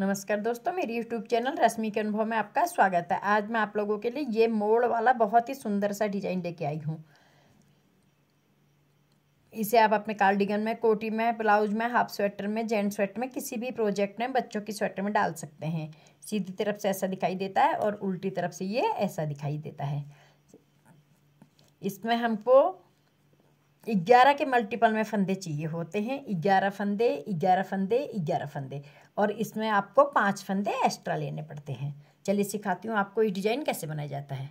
नमस्कार दोस्तों मेरी YouTube चैनल रश्मि के अनुभव में आपका स्वागत है आज मैं आप लोगों के लिए ये मोड़ वाला बहुत ही सुंदर सा डिजाइन लेके आई हूँ इसे आप अपने कार्डिगन में कोटी में ब्लाउज में हाफ स्वेटर में जेंट स्वेटर में किसी भी प्रोजेक्ट में बच्चों की स्वेटर में डाल सकते हैं सीधी तरफ से ऐसा दिखाई देता है और उल्टी तरफ से ये ऐसा दिखाई देता है इसमें हमको ग्यारह के मल्टीपल में फंदे चाहिए होते हैं ग्यारह फंदे ग्यारह फंदे ग्यारह फंदे और इसमें आपको पाँच फंदे एक्स्ट्रा लेने पड़ते हैं चलिए सिखाती हूँ आपको ये डिजाइन कैसे बनाया जाता है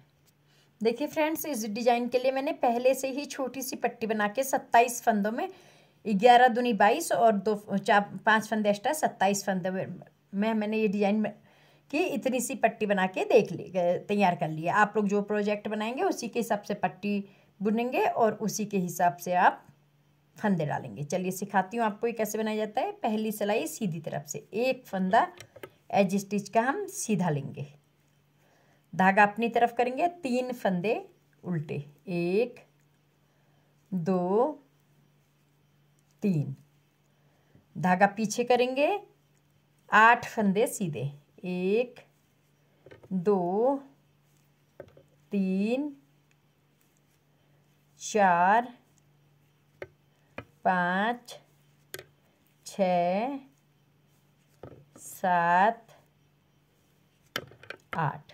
देखिए फ्रेंड्स इस डिजाइन के लिए मैंने पहले से ही छोटी सी पट्टी बना के सत्ताईस फंदों में ग्यारह दुनी बाईस और दो चार पाँच फंदे एक्स्ट्रा सत्ताईस फंदे में मैंने ये डिजाइन की इतनी सी पट्टी बना के देख ली तैयार कर लिया आप लोग जो प्रोजेक्ट बनाएंगे उसी के हिसाब से पट्टी बुनेंगे और उसी के हिसाब से आप फंदे डालेंगे चलिए सिखाती हूँ आपको ये कैसे बनाया जाता है पहली सिलाई सीधी तरफ से एक फंदा एज स्टिच का हम सीधा लेंगे धागा अपनी तरफ करेंगे तीन फंदे उल्टे एक दो तीन धागा पीछे करेंगे आठ फंदे सीधे एक दो तीन चार पाँच छ सात आठ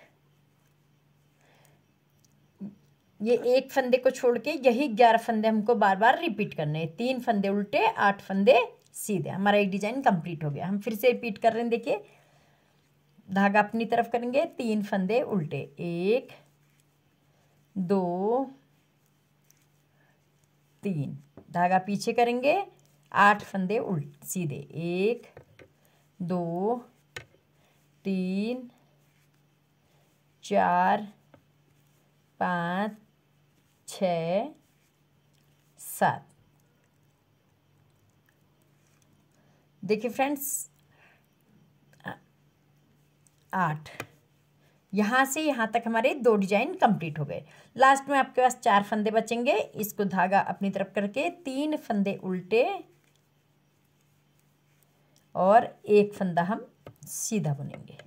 ये एक फंदे को छोड़ के यही ग्यारह फंदे हमको बार बार रिपीट करने हैं तीन फंदे उल्टे आठ फंदे सीधे हमारा एक डिजाइन कंप्लीट हो गया हम फिर से रिपीट कर रहे हैं देखिए धागा अपनी तरफ करेंगे तीन फंदे उल्टे एक दो तीन धागा पीछे करेंगे आठ फंदे उल्ट सीधे एक दो तीन चार पाँच छ सात देखिए फ्रेंड्स आठ यहाँ से यहाँ तक हमारे दो डिजाइन कंप्लीट हो गए लास्ट में आपके पास चार फंदे बचेंगे इसको धागा अपनी तरफ करके तीन फंदे उल्टे और एक फंदा हम सीधा बुनेंगे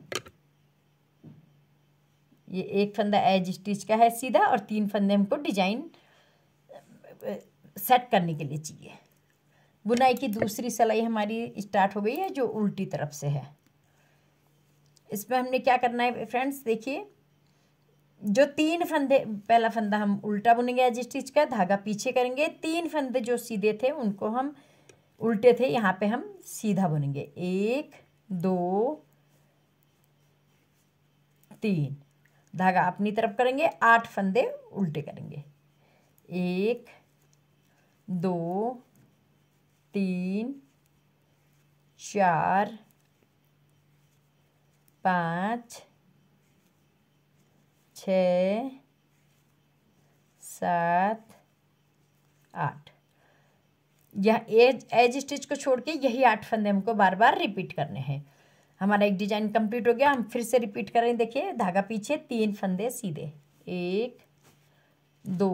ये एक फंदा एज स्टिच का है सीधा और तीन फंदे हमको डिजाइन सेट करने के लिए चाहिए बुनाई की दूसरी सिलाई हमारी स्टार्ट हो गई है जो उल्टी तरफ से है इसमें हमने क्या करना है फ्रेंड्स देखिए जो तीन फंदे पहला फंदा हम उल्टा बुनेंगे एज स्टिच का धागा पीछे करेंगे तीन फंदे जो सीधे थे उनको हम उल्टे थे यहाँ पे हम सीधा बुनेंगे एक दो तीन धागा अपनी तरफ करेंगे आठ फंदे उल्टे करेंगे एक दो तीन चार पाँच छ सात आठ यह एज एज स्टिच को छोड़ के यही आठ फंदे हमको बार बार रिपीट करने हैं हमारा एक डिजाइन कंप्लीट हो गया हम फिर से रिपीट कर रहे हैं देखिए धागा पीछे तीन फंदे सीधे एक दो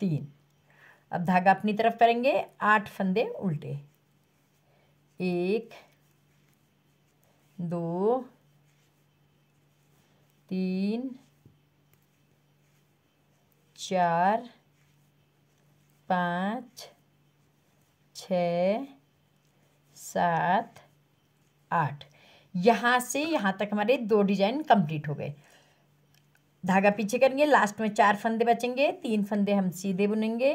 तीन अब धागा अपनी तरफ करेंगे आठ फंदे उल्टे एक दो तीन चार पाँच छ सात आठ यहाँ से यहाँ तक हमारे दो डिजाइन कंप्लीट हो गए धागा पीछे करेंगे लास्ट में चार फंदे बचेंगे तीन फंदे हम सीधे बुनेंगे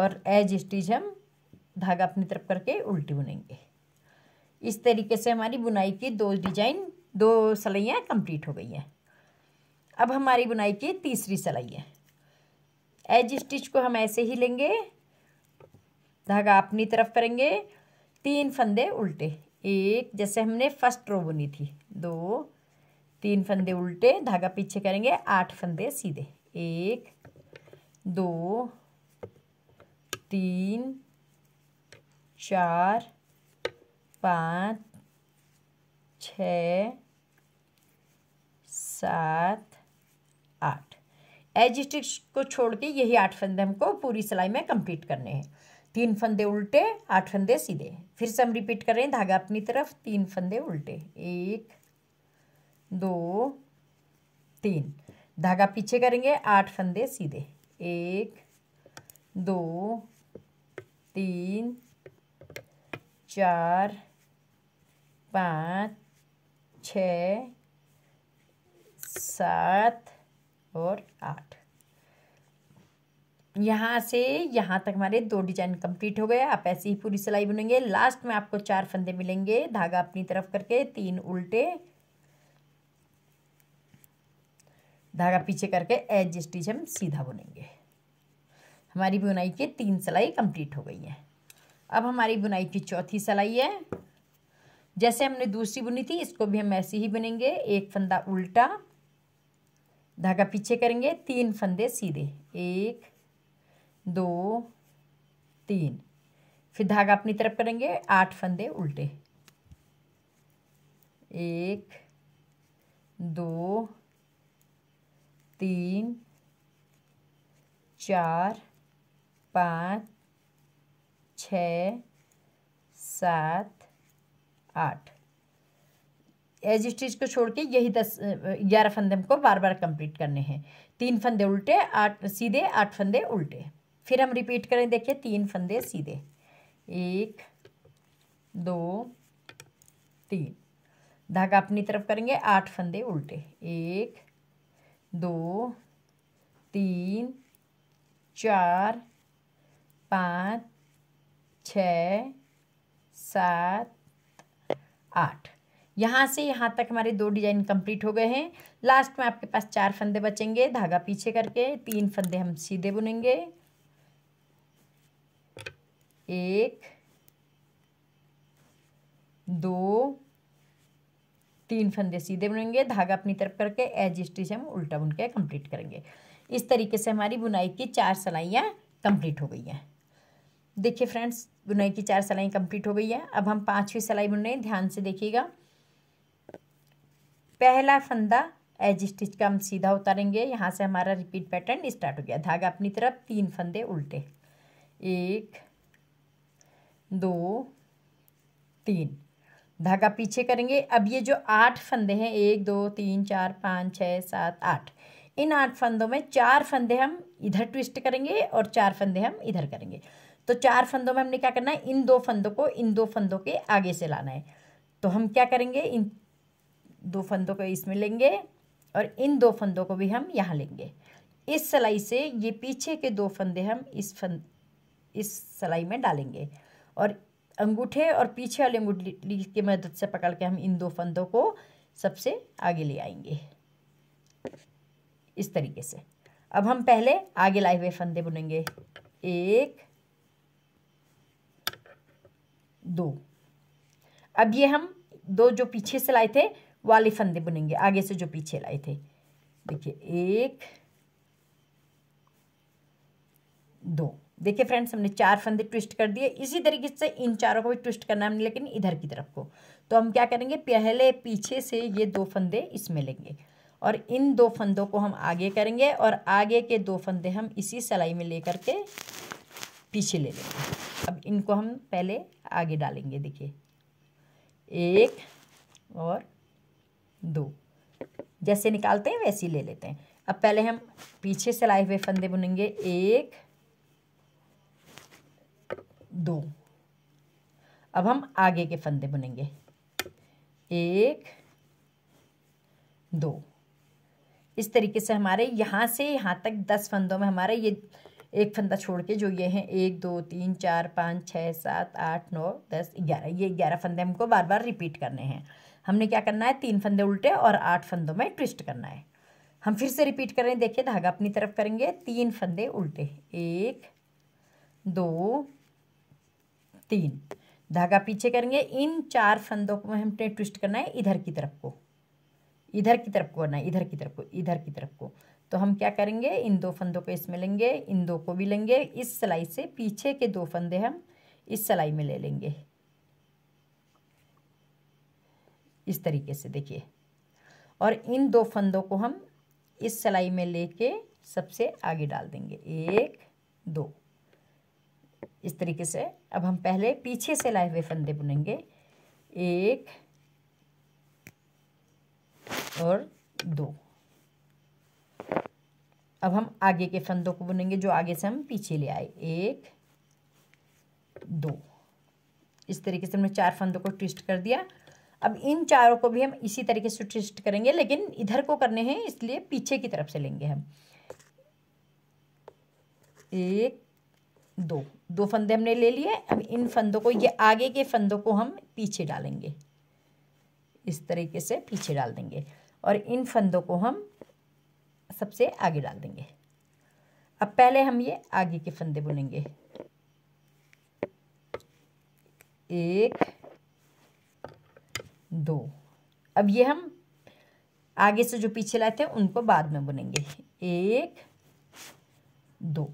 और एज स्टिच हम धागा अपनी तरफ करके उल्टी बुनेंगे इस तरीके से हमारी बुनाई की दो डिजाइन दो सलाइयाँ कंप्लीट हो गई हैं अब हमारी बुनाई की तीसरी सलाई है एज स्टिच को हम ऐसे ही लेंगे धागा अपनी तरफ करेंगे तीन फंदे उल्टे एक जैसे हमने फर्स्ट रो बुनी थी दो तीन फंदे उल्टे धागा पीछे करेंगे आठ फंदे सीधे एक दो तीन चार पाँच छ सात आठ एज स्टिक्स को छोड़ के यही आठ फंदे हमको पूरी सिलाई में कंप्लीट करने हैं तीन फंदे उल्टे आठ फंदे सीधे फिर से हम रिपीट कर रहे हैं धागा अपनी तरफ तीन फंदे उल्टे एक दो तीन धागा पीछे करेंगे आठ फंदे सीधे एक दो तीन चार पाँच छ सात और आठ यहाँ से यहाँ तक हमारे दो डिजाइन कंप्लीट हो गए आप ऐसे ही पूरी सिलाई बुनेंगे लास्ट में आपको चार फंदे मिलेंगे धागा अपनी तरफ करके तीन उल्टे धागा पीछे करके एज स्टिच हम सीधा बुनेंगे हमारी बुनाई के तीन सिलाई कंप्लीट हो गई है अब हमारी बुनाई की चौथी सलाई है जैसे हमने दूसरी बुनी थी इसको भी हम ऐसे ही बुनेंगे एक फंदा उल्टा धागा पीछे करेंगे तीन फंदे सीधे एक दो तीन फिर धागा अपनी तरफ करेंगे आठ फंदे उल्टे एक दो तीन चार पाँच छ सात आठ एज स्टिच को छोड़ के यही दस ग्यारह फंदे हमको बार बार कंप्लीट करने हैं तीन फंदे उल्टे आठ सीधे आठ फंदे उल्टे फिर हम रिपीट करें देखिए तीन फंदे सीधे एक दो तीन धागा अपनी तरफ करेंगे आठ फंदे उल्टे एक दो तीन चार पाँच छ सात आठ यहाँ से यहाँ तक हमारे दो डिजाइन कंप्लीट हो गए हैं लास्ट में आपके पास चार फंदे बचेंगे धागा पीछे करके तीन फंदे हम सीधे बुनेंगे एक दो तीन फंदे सीधे बुनेंगे धागा अपनी तरफ करके एज स्टिच हम उल्टा बुन के कंप्लीट करेंगे इस तरीके से हमारी बुनाई की चार सलाइयाँ कंप्लीट हो गई हैं देखिए फ्रेंड्स बुनाई की चार सिलाई कंप्लीट हो गई है अब हम पांचवी सिलाई बुन रहे हैं ध्यान से देखिएगा पहला फंदा एज स्टिच का हम सीधा उतारेंगे यहाँ से हमारा रिपीट पैटर्न स्टार्ट हो गया धागा अपनी तरफ तीन फंदे उल्टे एक दो तीन धागा पीछे करेंगे अब ये जो आठ फंदे हैं एक दो तीन चार पाँच छः सात आठ इन आठ फंदों में चार फंदे हम इधर ट्विस्ट करेंगे और चार फंदे हम इधर करेंगे तो चार फंदों में हमने क्या करना है इन दो फंदों को इन दो फंदों के आगे से लाना है तो हम क्या करेंगे इन दो फंदों को इसमें लेंगे और इन दो फंदों को भी हम यहाँ लेंगे इस सलाई से ये पीछे के दो फंदे हम इस फंद इस सलाई में डालेंगे और अंगूठे और पीछे वाले अंगूठी की मदद से पकड़ के हम इन दो फंदों को सबसे आगे ले आएंगे इस तरीके से अब हम पहले आगे लाए हुए फंदे बुनेंगे एक दो अब ये हम दो जो पीछे से लाए थे वाले फंदे बुनेंगे आगे से जो पीछे लाए थे देखिए एक दो देखिए फ्रेंड्स हमने चार फंदे ट्विस्ट कर दिए इसी तरीके से इन चारों को भी ट्विस्ट करना है हमने लेकिन इधर की तरफ को तो हम क्या करेंगे पहले पीछे से ये दो फंदे इसमें लेंगे और इन दो फंदों को हम आगे करेंगे और आगे के दो फंदे हम इसी सिलाई में लेकर के पीछे ले लेंगे अब इनको हम पहले आगे डालेंगे देखिए एक और दो जैसे निकालते हैं वैसे ही ले लेते हैं अब पहले हम पीछे से लाए हुए फंदे बुनेंगे एक दो अब हम आगे के फंदे बुनेंगे एक दो इस तरीके से हमारे यहाँ से यहाँ तक दस फंदों में हमारे ये एक फंदा छोड़ के जो ये हैं एक दो तीन चार पाँच छः सात आठ नौ दस ग्यारह ये ग्यारह फंदे हमको बार बार रिपीट करने हैं हमने क्या करना है तीन फंदे उल्टे और आठ फंदों में ट्विस्ट करना है हम फिर से रिपीट करें देखिए धागा अपनी तरफ करेंगे तीन फंदे उल्टे एक दो तीन धागा पीछे करेंगे इन चार फंदों को हमने ट्विस्ट करना है इधर की तरफ को इधर की तरफ को करना है इधर की तरफ को इधर की तरफ को तो हम क्या करेंगे इन दो फंदों को इसमें लेंगे इन दो को भी लेंगे इस सिलाई से पीछे के दो फंदे हम इस सिलाई में ले लेंगे इस तरीके से देखिए और इन दो फंदों को हम इस सिलाई में लेके सबसे आगे डाल देंगे एक दो इस तरीके से अब हम पहले पीछे से लाए हुए फंदे बुनेंगे एक और दो अब हम आगे के फंदों को बुनेंगे जो आगे से हम पीछे ले आए एक दो इस तरीके से हमने चार फंदों को ट्विस्ट कर दिया अब इन चारों को भी हम इसी तरीके से ट्विस्ट करेंगे लेकिन इधर को करने हैं इसलिए पीछे की तरफ से लेंगे हम एक दो दो फंदे हमने ले लिए अब इन फंदों को ये आगे के फंदों को हम पीछे डालेंगे इस तरीके से पीछे डाल देंगे और इन फंदों को हम सबसे आगे डाल देंगे अब पहले हम ये आगे के फंदे बुनेंगे एक दो अब ये हम आगे से जो पीछे लाए थे उनको बाद में बुनेंगे एक दो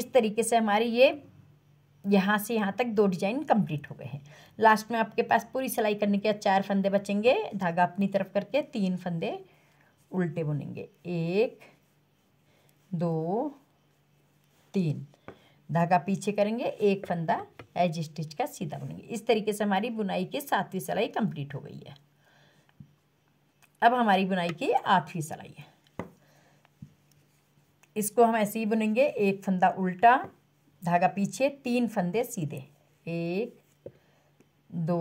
इस तरीके से हमारी ये यहाँ से यहाँ तक दो डिजाइन कंप्लीट हो गए हैं लास्ट में आपके पास पूरी सिलाई करने के चार फंदे बचेंगे धागा अपनी तरफ करके तीन फंदे उल्टे बुनेंगे एक दो तीन धागा पीछे करेंगे एक फंदा एज स्टिच का सीधा बुनेंगे इस तरीके से हमारी बुनाई की सातवीं सिलाई कंप्लीट हो गई है अब हमारी बुनाई की आठवीं सिलाई है इसको हम ऐसे ही बुनेंगे एक फंदा उल्टा धागा पीछे तीन फंदे सीधे एक दो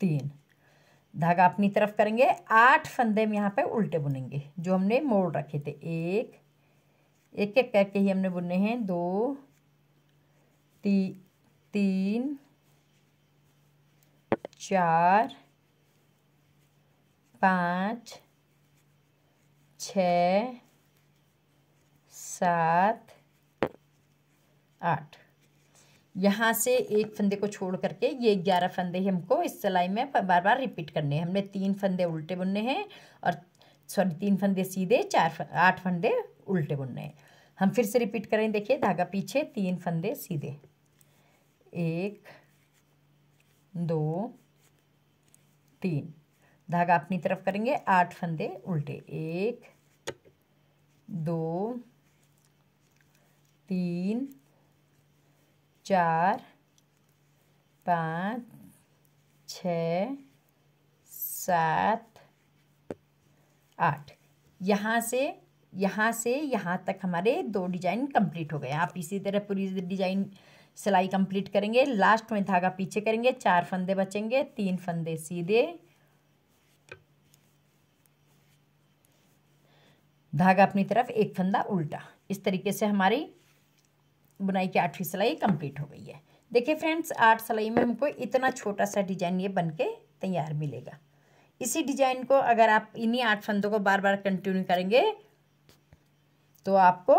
तीन धागा अपनी तरफ करेंगे आठ फंदे हम यहाँ पे उल्टे बुनेंगे जो हमने मोड़ रखे थे एक एक एक करके ही हमने बुने हैं दो ती, तीन चार पाँच छ सात आठ यहाँ से एक फंदे को छोड़ करके ये ग्यारह फंदे ही हमको इस सिलाई में बार बार रिपीट करने हैं हमने तीन फंदे उल्टे बुनने हैं और सॉरी तीन फंदे सीधे चार आठ फंदे उल्टे बुनने हैं हम फिर से रिपीट करें देखिए धागा पीछे तीन फंदे सीधे एक दो तीन धागा अपनी तरफ करेंगे आठ फंदे उल्टे एक दो तीन चार पाँच छ सात आठ यहाँ से यहाँ से यहाँ तक हमारे दो डिजाइन कंप्लीट हो गए आप इसी तरह पूरी डिजाइन सिलाई कंप्लीट करेंगे लास्ट में धागा पीछे करेंगे चार फंदे बचेंगे तीन फंदे सीधे धागा अपनी तरफ एक फंदा उल्टा इस तरीके से हमारी बुनाई की आठवीं सिलाई कंप्लीट हो गई है देखिए फ्रेंड्स आठ सिलाई में हमको इतना छोटा सा डिजाइन ये बन के तैयार मिलेगा इसी डिजाइन को अगर आप इन्हीं आठ फंदों को बार बार कंटिन्यू करेंगे तो आपको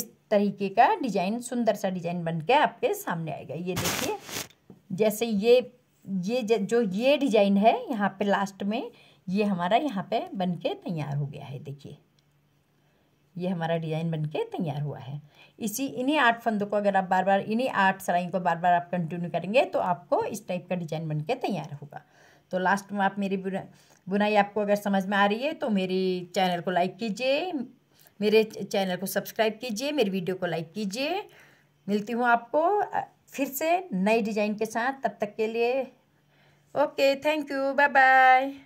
इस तरीके का डिजाइन सुंदर सा डिजाइन बन के आपके सामने आएगा ये देखिए जैसे ये ये जो ये डिजाइन है यहाँ पे लास्ट में ये हमारा यहाँ पे बन के तैयार हो गया है देखिए ये हमारा डिज़ाइन बनके तैयार हुआ है इसी इन्हीं आठ फंदों को अगर आप बार बार इन्हीं आठ सिलाई को बार बार आप कंटिन्यू करेंगे तो आपको इस टाइप का डिज़ाइन बन के तैयार होगा तो लास्ट में आप मेरी बुना बुनाई आपको अगर समझ में आ रही है तो मेरी चैनल को लाइक कीजिए मेरे चैनल को सब्सक्राइब कीजिए मेरी वीडियो को लाइक कीजिए मिलती हूँ आपको फिर से नई डिज़ाइन के साथ तब तक के लिए okay thank you bye bye